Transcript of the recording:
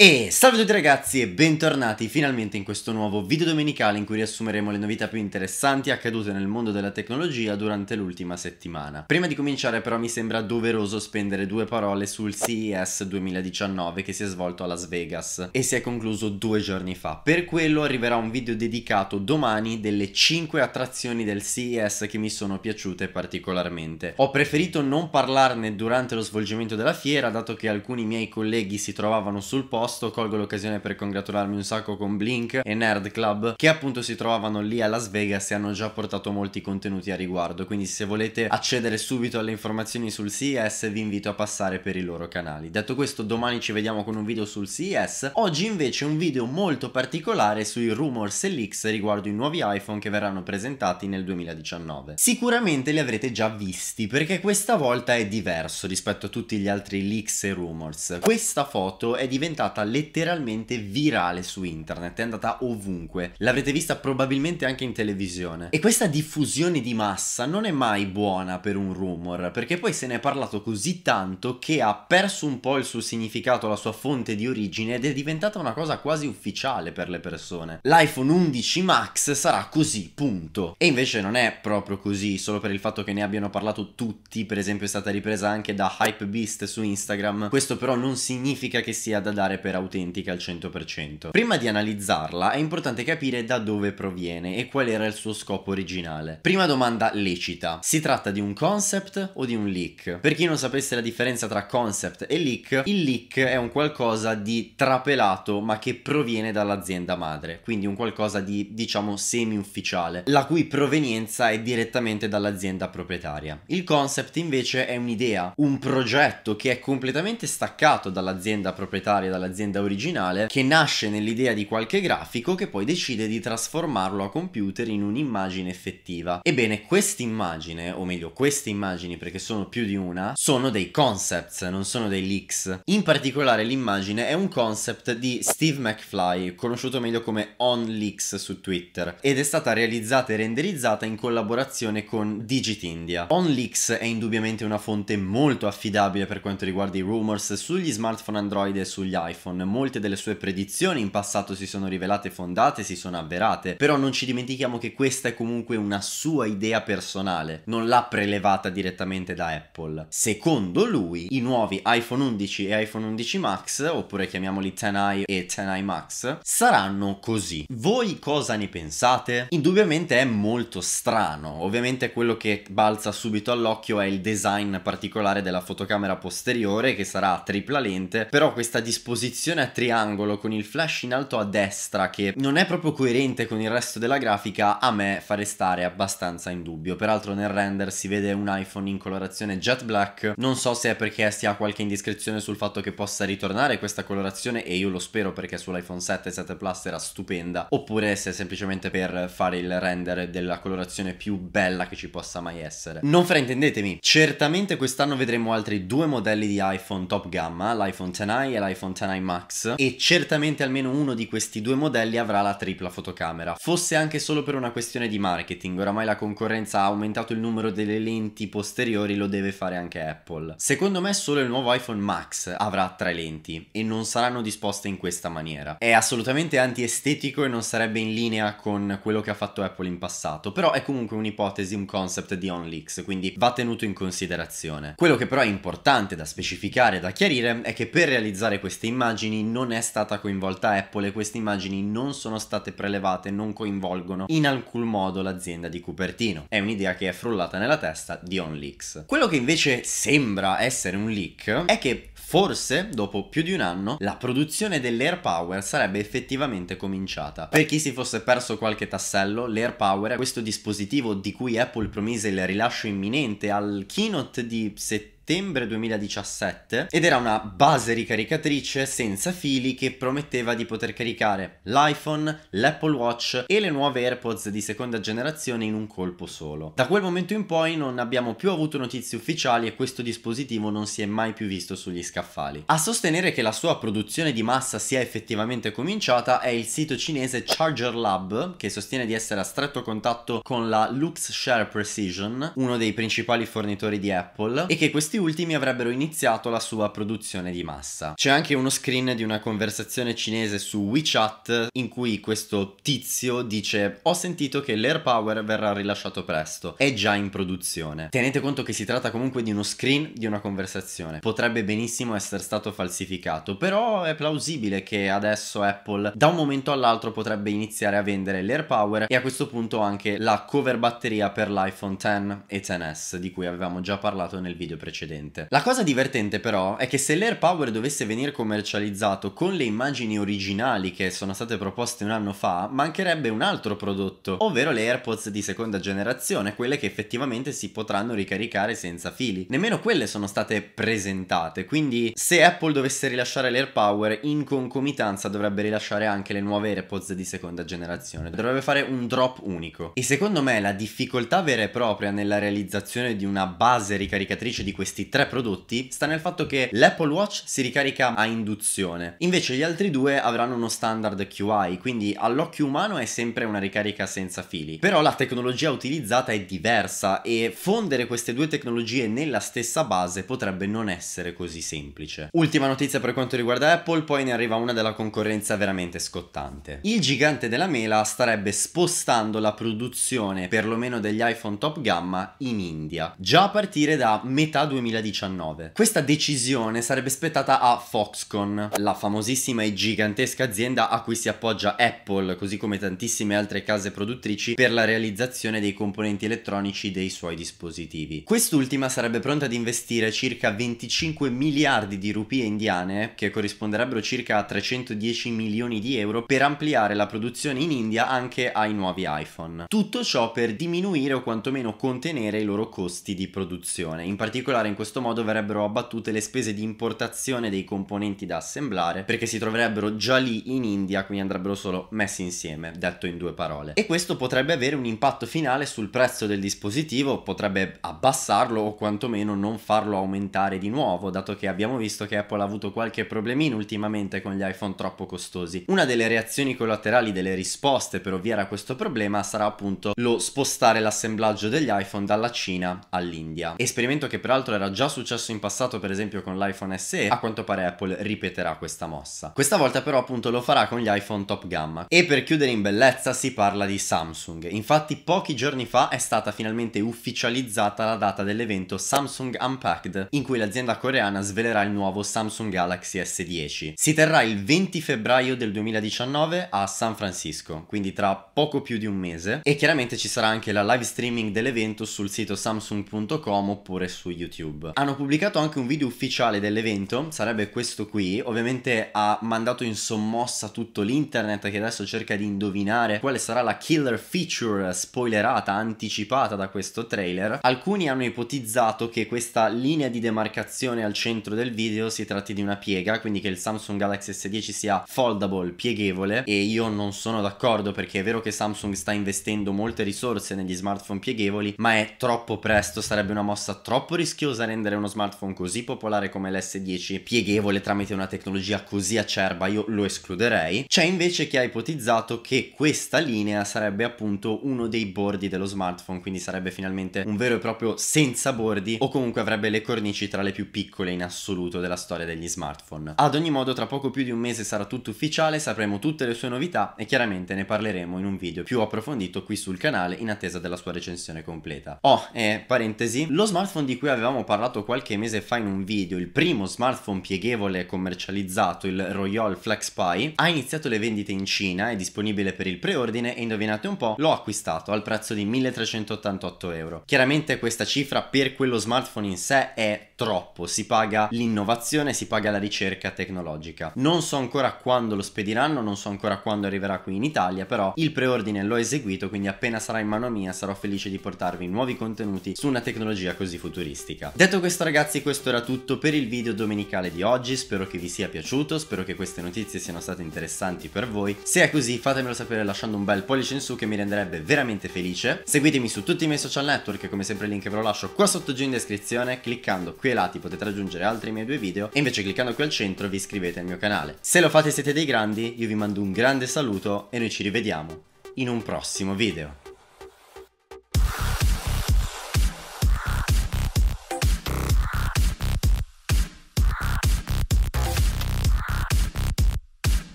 E salve a tutti ragazzi e bentornati finalmente in questo nuovo video domenicale in cui riassumeremo le novità più interessanti accadute nel mondo della tecnologia durante l'ultima settimana. Prima di cominciare però mi sembra doveroso spendere due parole sul CES 2019 che si è svolto a Las Vegas e si è concluso due giorni fa. Per quello arriverà un video dedicato domani delle 5 attrazioni del CES che mi sono piaciute particolarmente. Ho preferito non parlarne durante lo svolgimento della fiera dato che alcuni miei colleghi si trovavano sul posto agosto colgo l'occasione per congratularmi un sacco con Blink e Nerd Club che appunto si trovavano lì a Las Vegas e hanno già portato molti contenuti a riguardo, quindi se volete accedere subito alle informazioni sul CES vi invito a passare per i loro canali. Detto questo domani ci vediamo con un video sul CES, oggi invece un video molto particolare sui rumors e leaks riguardo i nuovi iPhone che verranno presentati nel 2019. Sicuramente li avrete già visti perché questa volta è diverso rispetto a tutti gli altri leaks e rumors. Questa foto è diventata andata letteralmente virale su internet, è andata ovunque. L'avrete vista probabilmente anche in televisione. E questa diffusione di massa non è mai buona per un rumor, perché poi se ne è parlato così tanto che ha perso un po' il suo significato, la sua fonte di origine ed è diventata una cosa quasi ufficiale per le persone. L'iPhone 11 Max sarà così, punto. E invece non è proprio così, solo per il fatto che ne abbiano parlato tutti, per esempio è stata ripresa anche da Hypebeast su Instagram. Questo però non significa che sia da dare per un'opera autentica al 100%. Prima di analizzarla è importante capire da dove proviene e qual era il suo scopo originale. Prima domanda lecita. Si tratta di un concept o di un leak? Per chi non sapesse la differenza tra concept e leak, il leak è un qualcosa di trapelato ma che proviene dall'azienda madre, quindi un qualcosa di diciamo semi-ufficiale, la cui provenienza è direttamente dall'azienda proprietaria. Il concept invece è un'idea, un progetto che è completamente staccato dall'azienda proprietaria, dall'azienda l'azienda originale, che nasce nell'idea di qualche grafico che poi decide di trasformarlo a computer in un'immagine effettiva. Ebbene, quest'immagine, o meglio queste immagini perché sono più di una, sono dei concepts, non sono dei leaks. In particolare l'immagine è un concept di Steve McFly, conosciuto meglio come OnLeaks su Twitter, ed è stata realizzata e renderizzata in collaborazione con Digit India. OnLeaks è indubbiamente una fonte molto affidabile per quanto riguarda i rumors sugli smartphone Android e sugli iPhone smartphone. Molte delle sue predizioni in passato si sono rivelate fondate, si sono avverate, però non ci dimentichiamo che questa è comunque una sua idea personale, non l'ha prelevata direttamente da Apple. Secondo lui, i nuovi iPhone 11 e iPhone 11 Max, oppure chiamiamoli 10i e 10i Max, saranno così. Voi cosa ne pensate? Indubbiamente è molto strano, ovviamente quello che balza subito all'occhio è il design particolare della fotocamera posteriore che sarà a tripla lente, però questa disposizione posizione a triangolo con il flash in alto a destra che non è proprio coerente con il resto della grafica a me fa restare abbastanza in dubbio. Peraltro nel render si vede un iPhone in colorazione jet black, non so se è perché si ha qualche indiscrezione sul fatto che possa ritornare questa colorazione e io lo spero perché sull'iPhone 7 e 7 Plus era stupenda, oppure se è semplicemente per fare il render della colorazione più bella che ci possa mai essere. Non fraintendetemi, certamente quest'anno vedremo altri due modelli di iPhone top gamma, l'iPhone 10i e l'iPhone 10 IMAX e certamente almeno uno di questi due modelli avrà la tripla fotocamera. Fosse anche solo per una questione di marketing, oramai la concorrenza ha aumentato il numero delle lenti posteriori, lo deve fare anche Apple. Secondo me solo il nuovo iPhone Max avrà tre lenti e non saranno disposte in questa maniera. È assolutamente antiestetico e non sarebbe in linea con quello che ha fatto Apple in passato, però è comunque un'ipotesi, un concept di OnLeaks, quindi va tenuto in considerazione. Quello che però è importante da specificare e da chiarire è che per realizzare queste immagini immagini non è stata coinvolta Apple e queste immagini non sono state prelevate, non coinvolgono in alcun modo l'azienda di Cupertino. È un'idea che è frullata nella testa di OnLeaks. Quello che invece sembra essere un leak è che Forse, dopo più di un anno, la produzione dell'Air Power sarebbe effettivamente cominciata. Per chi si fosse perso qualche tassello, l'Air Power è questo dispositivo di cui Apple promise il rilascio imminente al keynote di settembre settembre 2017 ed era una base ricaricatrice senza fili che prometteva di poter caricare l'iPhone, l'Apple Watch e le nuove AirPods di seconda generazione in un colpo solo. Da quel momento in poi non abbiamo più avuto notizie ufficiali e questo dispositivo non si è mai più visto sugli scaffali. A sostenere che la sua produzione di massa sia effettivamente cominciata è il sito cinese Charger Lab che sostiene di essere a stretto contatto con la LuxShare Precision, uno dei principali fornitori di Apple, e che questi questi ultimi avrebbero iniziato la sua produzione di massa. C'è anche uno screen di una conversazione cinese su WeChat in cui questo tizio dice ho sentito che l'Air Power verrà rilasciato presto, è già in produzione. Tenete conto che si tratta comunque di uno screen di una conversazione, potrebbe benissimo essere stato falsificato, però è plausibile che adesso Apple da un momento all'altro potrebbe iniziare a vendere l'Air Power e a questo punto anche la cover batteria per l'iPhone X e XS di cui avevamo già parlato nel video precedente precedente. La cosa divertente però è che se l'Air Power dovesse venire commercializzato con le immagini originali che sono state proposte un anno fa, mancherebbe un altro prodotto, ovvero le AirPods di seconda generazione, quelle che effettivamente si potranno ricaricare senza fili. Nemmeno quelle sono state presentate, quindi se Apple dovesse rilasciare l'Air Power in concomitanza dovrebbe rilasciare anche le nuove AirPods di seconda generazione, dovrebbe fare un drop unico. E secondo me la difficoltà vera e propria nella realizzazione di una base ricaricatrice di questi questi tre prodotti sta nel fatto che l'Apple Watch si ricarica a induzione, invece gli altri due avranno uno standard QI, quindi all'occhio umano è sempre una ricarica senza fili. Però la tecnologia utilizzata è diversa e fondere queste due tecnologie nella stessa base potrebbe non essere così semplice. Ultima notizia per quanto riguarda Apple, poi ne arriva una della concorrenza veramente scottante. Il gigante della mela starebbe spostando la produzione perlomeno degli iPhone top gamma in India, già a partire da metà 2020 2019. Questa decisione sarebbe spettata a Foxconn, la famosissima e gigantesca azienda a cui si appoggia Apple, così come tantissime altre case produttrici, per la realizzazione dei componenti elettronici dei suoi dispositivi. Quest'ultima sarebbe pronta ad investire circa 25 miliardi di rupie indiane, che corrisponderebbero circa a 310 milioni di euro, per ampliare la produzione in India anche ai nuovi iPhone. Tutto ciò per diminuire o quantomeno contenere i loro costi di produzione, in particolare in questo modo verrebbero abbattute le spese di importazione dei componenti da assemblare perché si troverebbero già lì in India, quindi andrebbero solo messi insieme, detto in due parole. E questo potrebbe avere un impatto finale sul prezzo del dispositivo, potrebbe abbassarlo o quantomeno non farlo aumentare di nuovo, dato che abbiamo visto che Apple ha avuto qualche problemino ultimamente con gli iPhone troppo costosi. Una delle reazioni collaterali delle risposte per ovviare a questo problema sarà appunto lo spostare l'assemblaggio degli iPhone dalla Cina all'India. Esperimento che peraltro è era già successo in passato per esempio con l'iPhone SE, a quanto pare Apple ripeterà questa mossa. Questa volta però appunto lo farà con gli iPhone top gamma. E per chiudere in bellezza si parla di Samsung. Infatti pochi giorni fa è stata finalmente ufficializzata la data dell'evento Samsung Unpacked, in cui l'azienda coreana svelerà il nuovo Samsung Galaxy S10. Si terrà il 20 febbraio del 2019 a San Francisco, quindi tra poco più di un mese. E chiaramente ci sarà anche la live streaming dell'evento sul sito samsung.com oppure su YouTube. YouTube. Hanno pubblicato anche un video ufficiale dell'evento, sarebbe questo qui, ovviamente ha mandato in sommossa tutto l'internet che adesso cerca di indovinare quale sarà la killer feature spoilerata, anticipata da questo trailer. Alcuni hanno ipotizzato che questa linea di demarcazione al centro del video si tratti di una piega, quindi che il Samsung Galaxy S10 sia foldable, pieghevole e io non sono d'accordo perché è vero che Samsung sta investendo molte risorse negli smartphone pieghevoli, ma è troppo presto, sarebbe una mossa troppo rischiosa cosa rendere uno smartphone così popolare come l'S10 pieghevole tramite una tecnologia così acerba, io lo escluderei. C'è invece chi ha ipotizzato che questa linea sarebbe appunto uno dei bordi dello smartphone, quindi sarebbe finalmente un vero e proprio senza bordi o comunque avrebbe le cornici tra le più piccole in assoluto della storia degli smartphone. Ad ogni modo tra poco più di un mese sarà tutto ufficiale, sapremo tutte le sue novità e chiaramente ne parleremo in un video più approfondito qui sul canale in attesa della sua recensione completa. Oh, e parentesi, lo smartphone di cui avevamo parlato qualche mese fa in un video, il primo smartphone pieghevole commercializzato, il Royal Flex ha iniziato le vendite in Cina, è disponibile per il preordine e indovinate un po', l'ho acquistato al prezzo di 1388 euro. Chiaramente questa cifra per quello smartphone in sé è troppo, si paga l'innovazione, si paga la ricerca tecnologica. Non so ancora quando lo spediranno, non so ancora quando arriverà qui in Italia, però il preordine l'ho eseguito, quindi appena sarà in mano mia sarò felice di portarvi nuovi contenuti su una tecnologia così futuristica. Detto questo ragazzi questo era tutto per il video domenicale di oggi, spero che vi sia piaciuto, spero che queste notizie siano state interessanti per voi, se è così fatemelo sapere lasciando un bel pollice in su che mi renderebbe veramente felice, seguitemi su tutti i miei social network come sempre il link ve lo lascio qua sotto giù in descrizione, cliccando qui ai lati potete raggiungere altri miei due video e invece cliccando qui al centro vi iscrivete al mio canale. Se lo fate siete dei grandi, io vi mando un grande saluto e noi ci rivediamo in un prossimo video.